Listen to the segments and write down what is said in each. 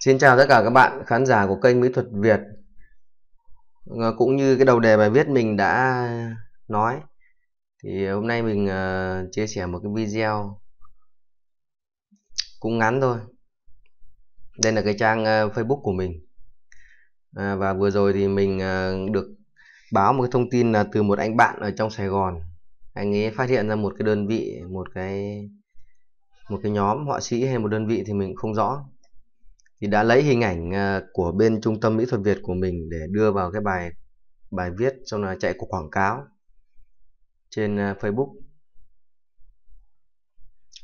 Xin chào tất cả các bạn khán giả của kênh Mỹ thuật Việt ờ, Cũng như cái đầu đề bài viết mình đã nói Thì hôm nay mình ờ, chia sẻ một cái video Cũng ngắn thôi Đây là cái trang ờ, Facebook của mình Và vừa rồi thì mình được báo một cái thông tin là từ một anh bạn ở trong Sài Gòn Anh ấy phát hiện ra một cái đơn vị, một cái một cái nhóm họa sĩ hay một đơn vị thì mình không rõ thì đã lấy hình ảnh ờ, của bên trung tâm mỹ thuật Việt của mình để đưa vào cái bài bài viết xong là chạy của quảng cáo trên ờ, Facebook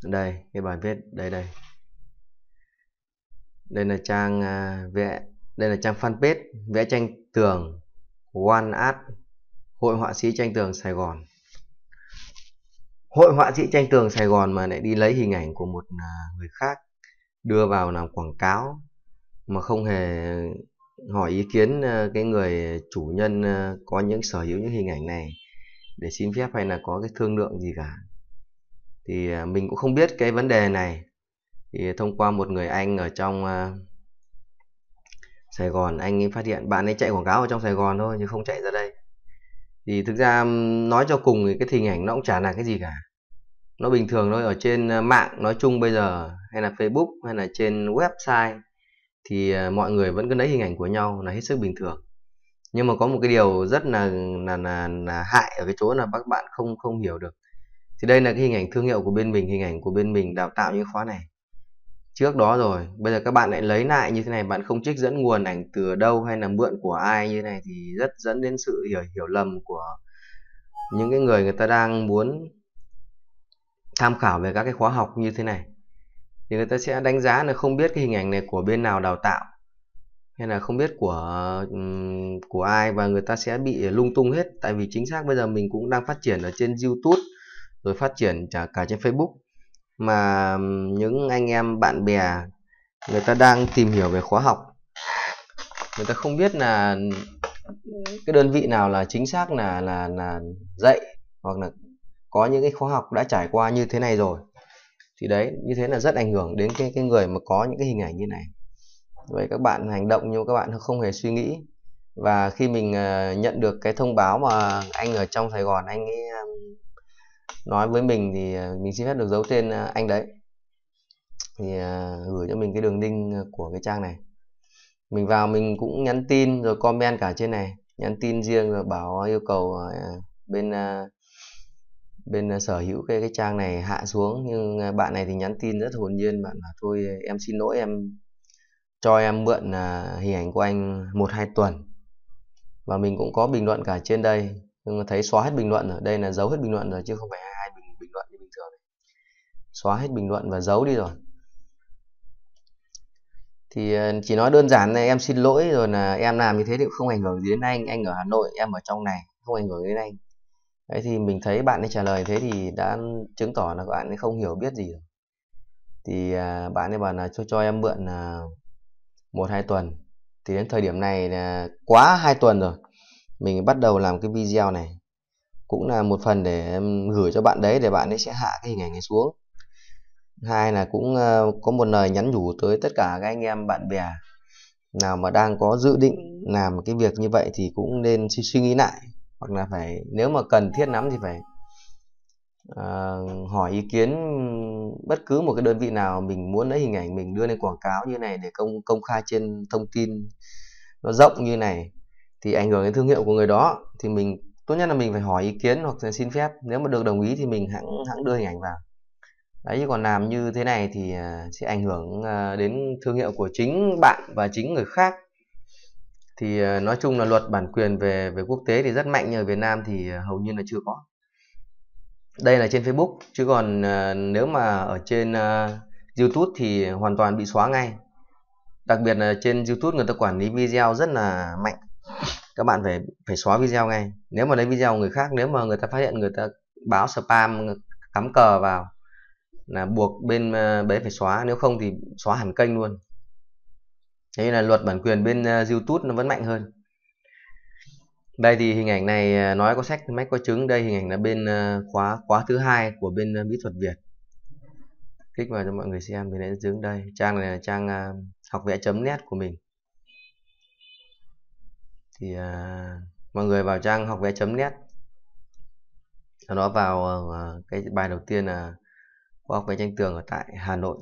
đây cái bài viết đây đây đây là trang ờ, vẽ đây là trang fanpage vẽ tranh tường One Art hội họa sĩ tranh tường Sài Gòn hội họa sĩ tranh tường Sài Gòn mà lại đi lấy hình ảnh của một người khác đưa vào làm quảng cáo mà không hề hỏi ý kiến ờ, cái người chủ nhân ờ, có những sở hữu những hình ảnh này để xin phép hay là có cái thương lượng gì cả thì ờ, mình cũng không biết cái vấn đề này thì thông qua một người anh ở trong Sài Gòn anh ấy phát hiện bạn ấy chạy quảng cáo ở trong Sài Gòn thôi chứ không chạy ra đây thì thực ra nói cho cùng thì cái hình ảnh nó cũng chả là cái gì cả nó bình thường thôi ở trên à, mạng nói chung bây giờ hay là Facebook hay là trên website thì à, mọi người vẫn cứ lấy hình ảnh của nhau là hết sức bình thường nhưng mà có một cái điều rất là là là, là hại ở cái chỗ là các bạn không không hiểu được thì đây là cái hình ảnh thương hiệu của bên mình hình ảnh của bên mình đào tạo những khóa này trước đó rồi bây giờ các bạn lại lấy lại như thế này bạn không trích dẫn nguồn ảnh từ đâu hay là mượn của ai như thế này thì rất dẫn đến sự hiểu hiểu lầm của những cái người người ta đang muốn tham khảo về các cái khóa học như thế này thì người ta sẽ đánh giá là không biết cái hình ảnh này của bên nào đào tạo hay là không biết của của ai và người ta sẽ bị lung tung hết tại vì chính xác bây giờ mình cũng đang phát triển ở trên YouTube rồi phát triển cả cả trên Facebook mà những anh em bạn bè người ta đang tìm hiểu về khóa học người ta không biết là cái đơn vị nào là chính xác là là là dạy hoặc là có những cái khóa học đã trải qua như thế này rồi thì đấy như thế là rất ảnh hưởng đến cái cái người mà có những cái hình ảnh như này vậy các bạn hành động nhưng các bạn không hề suy nghĩ và khi mình uh, nhận được cái thông báo mà anh ở trong Sài Gòn anh ấy um, nói với mình thì uh, mình xin phép được giấu tên uh, anh đấy thì gửi cho mình cái đường link của cái trang này mình vào mình cũng nhắn tin rồi comment cả trên này nhắn tin riêng rồi bảo yêu cầu bên bên ờ, sở hữu cái cái trang này hạ xuống nhưng ờ, bạn này thì nhắn tin rất hồn nhiên bạn là thôi ờ, em xin lỗi em cho em mượn hình ảnh của anh một hai tuần và mình cũng có bình luận cả trên đây nhưng mà thấy xóa hết bình luận rồi đây là giấu hết bình luận rồi chứ không phải hai bình bình luận như bình thường xóa hết bình luận và giấu đi rồi thì chỉ nói đơn giản này em xin lỗi rồi là em làm như thế thì cũng không ảnh hưởng gì đến anh anh ở hà nội em ở trong này không ảnh hưởng đến anh đấy thì mình thấy bạn ấy trả lời thế thì đã chứng tỏ là bạn ấy không hiểu biết gì rồi. thì à, bạn ấy bảo là cho cho em mượn à, một hai tuần thì đến thời điểm này là quá hai tuần rồi mình bắt đầu làm cái video này cũng là một phần để em gửi cho bạn đấy để bạn ấy sẽ hạ cái hình ảnh ấy xuống hai là cũng à, có một lời nhắn nhủ tới tất cả các anh em bạn bè nào mà đang có dự định làm cái việc như vậy thì cũng nên suy nghĩ lại hoặc là phải nếu mà cần thiết lắm thì phải uh, hỏi ý kiến bất cứ một cái đơn vị nào mình muốn lấy hình ảnh mình đưa lên quảng cáo như này để công công khai trên thông tin nó rộng như này thì ảnh hưởng đến thương hiệu của người đó thì mình tốt nhất là mình phải hỏi ý kiến hoặc là xin phép nếu mà được đồng ý thì mình hãng hãng đưa hình ảnh vào đấy chứ còn làm như thế này thì ờ, sẽ ảnh hưởng ờ, đến thương hiệu của chính bạn và chính người khác thì ờ, nói chung là luật bản quyền về về quốc tế thì rất mạnh nhưng ở Việt Nam thì ờ, hầu như là chưa có đây là trên Facebook chứ còn ờ, nếu mà ở trên YouTube thì hoàn toàn bị xóa ngay đặc biệt là trên YouTube người ta quản lý video rất là mạnh các bạn phải phải xóa video ngay nếu mà lấy video người khác nếu mà người ta phát hiện người ta báo spam cắm cờ vào là buộc bên bé phải xóa nếu không thì xóa hẳn kênh luôn thế là luật bản quyền bên ờ, youtube nó vẫn mạnh hơn đây thì hình ảnh này ờ, nói có sách mách có chứng đây hình ảnh là bên ờ, khóa khóa thứ hai của bên mỹ thuật việt kích vào cho mọi người xem mình đến chứng đây trang này là trang học vẽ chấm nét của mình thì uh, mọi người vào trang học vẽ chấm nét sau đó vào uh, cái bài đầu tiên là khoa học vẽ tranh tường ở tại hà nội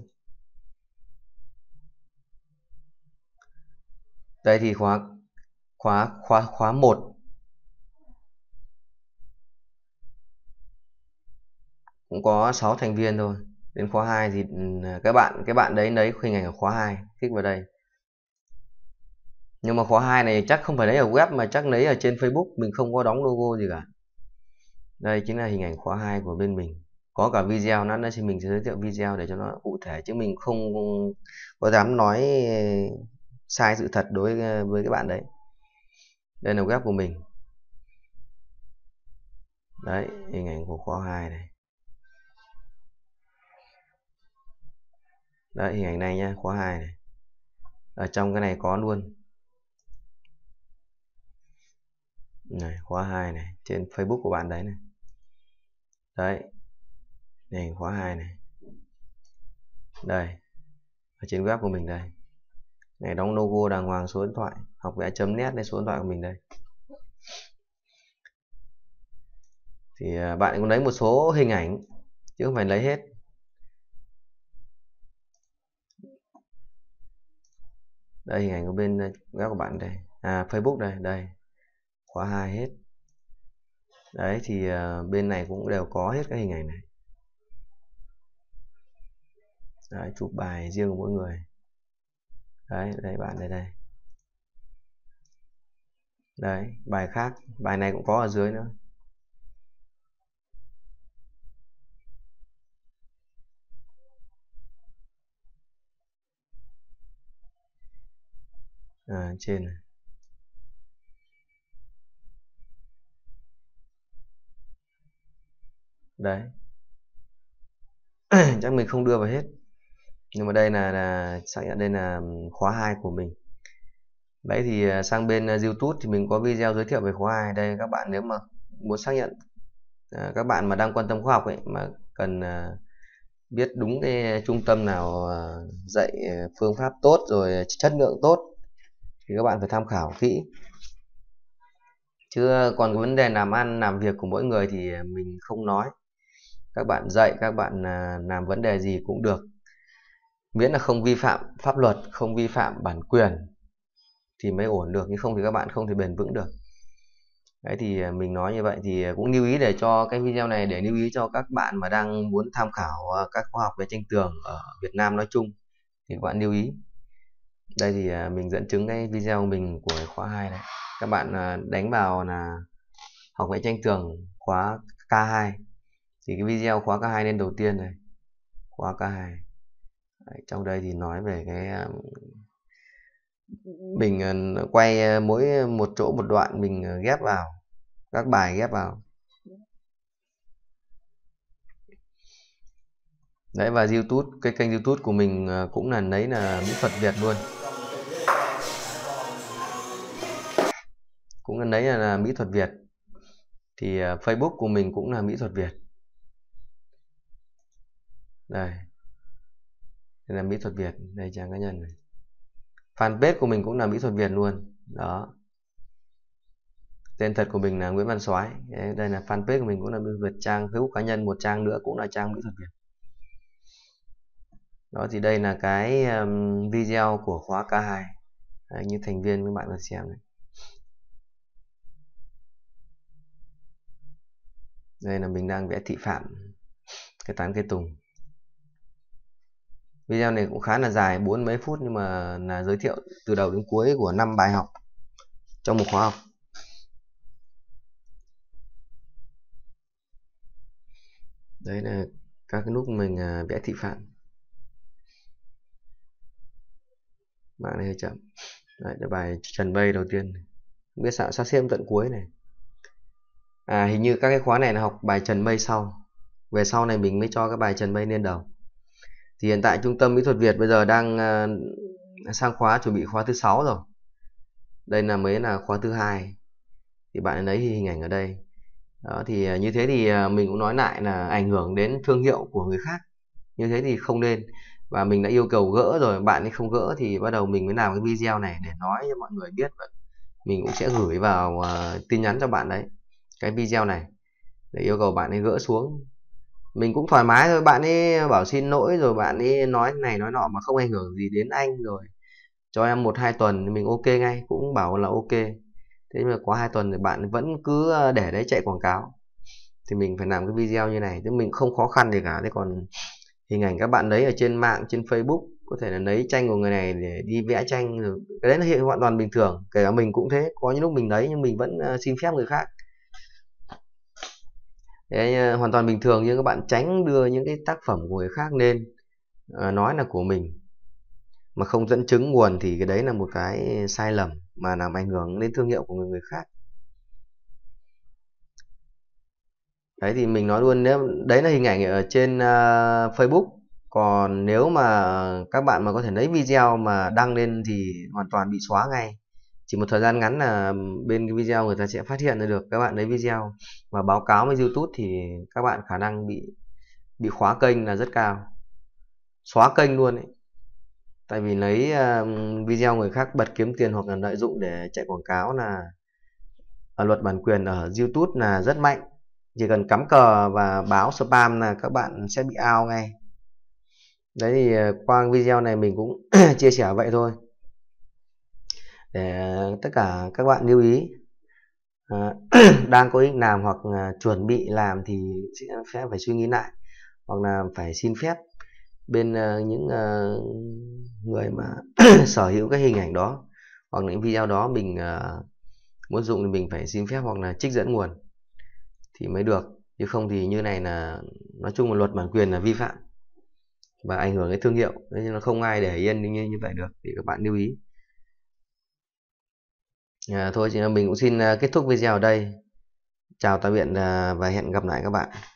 Đây thì khóa khóa khóa khóa một cũng có 6 thành viên thôi. Đến khóa 2 thì ừ, các bạn các bạn đấy lấy hình ảnh ở khóa 2, kích vào đây. Nhưng mà khóa 2 này chắc không phải lấy ở web mà chắc lấy ở trên Facebook, mình không có đóng logo gì cả. Đây chính là hình ảnh khóa 2 của bên mình có cả video nó nó thì mình sẽ giới thiệu video để cho nó cụ thể chứ mình không có dám nói sai sự thật đối ờ, với các bạn đấy đây là web của mình đấy hình ảnh của khóa 2 này đấy hình ảnh này nhá khóa 2 này ở trong cái này có luôn này khóa 2 này trên Facebook của bạn đấy này đấy này khóa 2 này đây ở trên web của mình đây này đóng logo đàng hoàng số điện thoại học vẽ chấm nét lên số điện thoại của mình đây thì à, bạn cũng lấy một số hình ảnh chứ không phải lấy hết đây hình ảnh của bên à, web của bạn đây à facebook đây đây khóa hai hết đấy thì à, bên này cũng đều có hết các hình ảnh này đấy, chụp bài riêng của mỗi người đấy đây bạn đây đây đấy bài khác bài này cũng có ở dưới nữa à, trên này đấy chắc mình không đưa vào hết nhưng mà đây là, là xác nhận đây là khóa 2 của mình đấy thì à, sang bên à, YouTube thì mình có video giới thiệu về khóa 2 đây các bạn nếu mà muốn xác nhận à, các bạn mà đang quan tâm khoa học ấy mà cần biết đúng cái trung tâm nào dạy phương pháp tốt rồi chất lượng tốt thì các bạn phải tham khảo kỹ chứ còn cái vấn đề làm ăn làm việc của mỗi người thì mình không nói các bạn dạy các bạn làm vấn đề gì cũng được miễn là không vi phạm pháp luật không vi phạm bản quyền thì mới ổn được nhưng không thì các bạn không thể bền vững được đấy thì à, mình nói như vậy thì à, cũng lưu ý để cho cái video này để lưu ý cho các bạn mà đang muốn tham khảo à, các khóa học về tranh tường ở Việt Nam nói chung thì các bạn lưu ý đây thì mình dẫn chứng cái video mình của khóa 2 này các bạn đánh vào là học vẽ tranh tường khóa K2 thì cái video khóa K2 lên đầu tiên này khóa K2 Đấy, trong đây thì nói về cái à, mình ờ, quay ờ, mỗi một chỗ một đoạn mình ờ, ghép vào các bài ghép vào đấy và youtube cái kênh youtube của mình cũng là lấy là mỹ thuật việt luôn cũng là lấy là, là mỹ thuật việt thì facebook của mình cũng là mỹ thuật việt đây đây là mỹ thuật việt đây trang cá nhân này fanpage của mình cũng là mỹ thuật việt luôn đó tên thật của mình là nguyễn văn soái đây là fanpage của mình cũng là mỹ thuật việt trang hữu cá nhân một trang nữa cũng là trang mỹ thuật việt đó thì đây là cái um, video của khóa K2 như thành viên các bạn được xem này. đây là mình đang vẽ thị phạm cái tán cây tùng video này cũng khá là dài bốn mấy phút nhưng mà là giới thiệu từ đầu đến cuối của năm bài học trong một khóa học đấy là các cái nút mình à, vẽ thị phạm mạng này hơi chậm đấy là bài trần bay đầu tiên không biết sao sao xem tận cuối này à hình như các cái khóa này là học bài trần mây sau về sau này mình mới cho các bài trần mây lên đầu thì hiện tại trung tâm mỹ thuật Việt bây giờ đang ờ, sang khóa chuẩn bị khóa thứ sáu rồi đây là mới là khóa thứ hai thì bạn lấy hình ảnh ở đây đó thì ờ, như thế thì ờ, mình cũng nói lại là ảnh hưởng đến thương hiệu của người khác như thế thì không nên và mình đã yêu cầu gỡ rồi bạn ấy không gỡ thì bắt đầu mình mới làm cái video này để nói cho mọi người biết và mình cũng sẽ gửi vào uh, tin nhắn cho bạn đấy cái video này để yêu cầu bạn ấy gỡ xuống mình cũng thoải mái thôi bạn ấy bảo xin lỗi rồi bạn ấy nói này nói nọ mà không ảnh hưởng gì đến anh rồi cho em một hai tuần mình ok ngay cũng bảo là ok thế mà có hai tuần thì bạn vẫn cứ ờ, để đấy chạy quảng cáo thì mình phải làm cái video như này chứ mình không khó khăn gì cả thế còn hình ảnh các bạn lấy ở trên mạng trên facebook có thể là lấy tranh của người này để đi vẽ tranh cái đấy là hiện hoàn toàn bình thường kể cả mình cũng thế có những lúc mình lấy nhưng mình vẫn ờ, xin phép người khác đấy ờ, hoàn toàn bình thường nhưng các bạn tránh đưa những cái tác phẩm của người khác lên ờ, nói là của mình mà không dẫn chứng nguồn thì cái đấy là một cái sai lầm mà làm ảnh hưởng đến thương hiệu của người, người khác đấy thì mình nói luôn nếu đấy là hình ảnh ở trên uh, Facebook còn nếu mà các bạn mà có thể lấy video mà đăng lên thì hoàn toàn bị xóa ngay chỉ một thời gian ngắn là bên cái video người ta sẽ phát hiện ra được các bạn lấy video và báo cáo với YouTube thì các bạn khả năng bị bị khóa kênh là rất cao xóa kênh luôn ấy. tại vì lấy video người khác bật kiếm tiền hoặc là lợi dụng để chạy quảng cáo là ở luật bản quyền ở YouTube là rất mạnh chỉ cần cắm cờ và báo spam là các bạn sẽ bị ao ngay đấy thì ờ, qua video này mình cũng chia sẻ vậy thôi để tất cả các bạn lưu ý ờ, đang có ý làm hoặc ờ, chuẩn bị làm thì sẽ phải suy nghĩ lại hoặc là phải xin phép bên ờ, những người mà sở hữu cái hình ảnh đó hoặc những video đó mình muốn dùng thì mình phải xin phép hoặc là trích dẫn nguồn thì mới được chứ không thì như này là nói chung là luật bản quyền là vi phạm và ảnh hưởng đến thương hiệu nên là không ai để yên như như vậy được thì các bạn lưu ý à, thôi mình cũng xin ờ, kết thúc video ở đây chào tạm biệt ờ, và hẹn gặp lại các bạn